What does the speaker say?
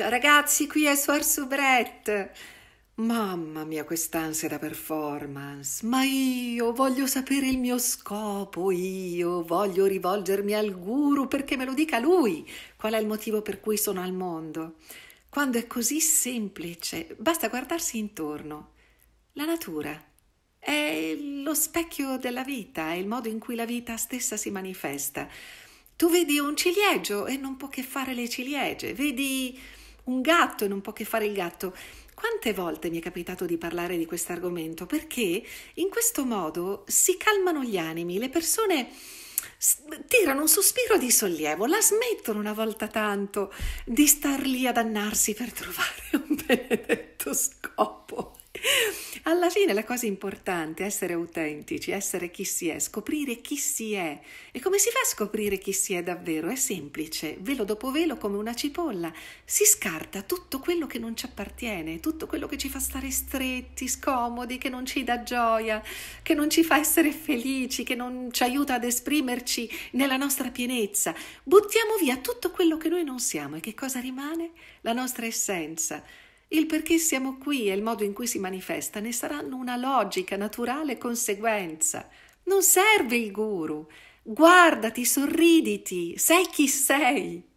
Ciao ragazzi, qui è Suor Subrette. Mamma mia, quest'ansia da performance. Ma io voglio sapere il mio scopo, io voglio rivolgermi al guru perché me lo dica lui. Qual è il motivo per cui sono al mondo? Quando è così semplice, basta guardarsi intorno. La natura è lo specchio della vita, è il modo in cui la vita stessa si manifesta. Tu vedi un ciliegio e non può che fare le ciliegie, vedi un gatto e non può che fare il gatto. Quante volte mi è capitato di parlare di questo argomento? Perché in questo modo si calmano gli animi, le persone tirano un sospiro di sollievo, la smettono una volta tanto di star lì ad annarsi per trovare un benedetto scopo fine la cosa importante è essere autentici, essere chi si è, scoprire chi si è. E come si fa a scoprire chi si è davvero? È semplice, velo dopo velo come una cipolla. Si scarta tutto quello che non ci appartiene, tutto quello che ci fa stare stretti, scomodi, che non ci dà gioia, che non ci fa essere felici, che non ci aiuta ad esprimerci nella nostra pienezza. Buttiamo via tutto quello che noi non siamo e che cosa rimane? La nostra essenza il perché siamo qui e il modo in cui si manifesta ne saranno una logica naturale conseguenza. Non serve il guru. Guardati, sorriditi, sei chi sei.